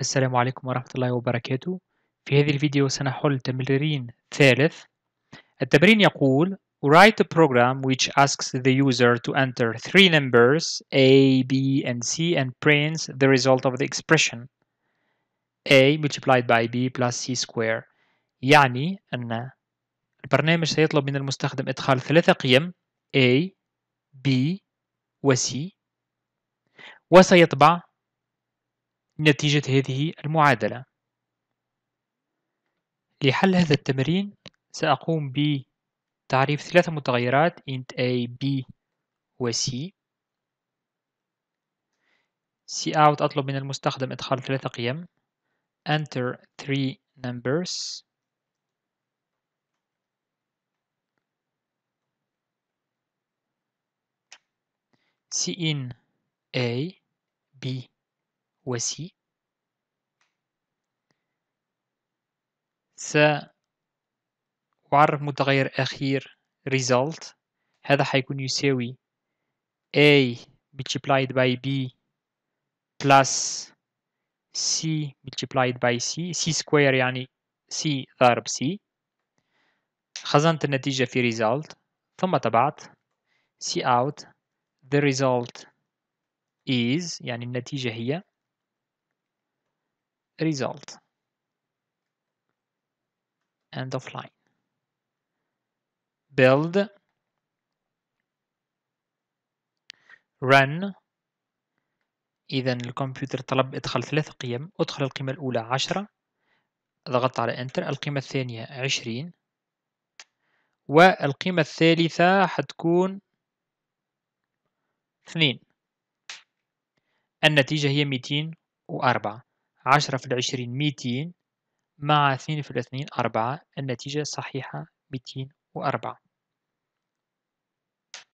السلام عليكم ورحمة الله وبركاته في هذا الفيديو سنحل تمرين ثالث التمرين يقول Write a program which asks the user to enter three numbers A, B and C and prints the result of the expression A multiplied by B plus C square يعني أن البرنامج سيطلب من المستخدم إدخال ثلاثة قيم A, B و C وسيطبع نتيجة هذه المعادلة لحل هذا التمرين سأقوم بتعريف ثلاثة متغيرات int a, b و c cout أطلب من المستخدم إدخال ثلاثة قيم enter three numbers cin a, b وسي سأعرف متغير أخير result هذا حيكون يساوي A multiplied by B plus C multiplied by C C square يعني C ضارب C خزنت النتيجة في result ثم تبعت C out the result is يعني النتيجة هي result end of line build run إذا الكمبيوتر طلب ادخل ثلاث قيم أدخل القيمة الأولى عشرة ضغطت على انتر القيمة الثانية عشرين والقيمة الثالثة حتكون اثنين النتيجة هي ميتين وأربعة عشرة في العشرين ميتين مع اثنين في الاثنين أربعة النتيجة صحيحة ميتين وأربعة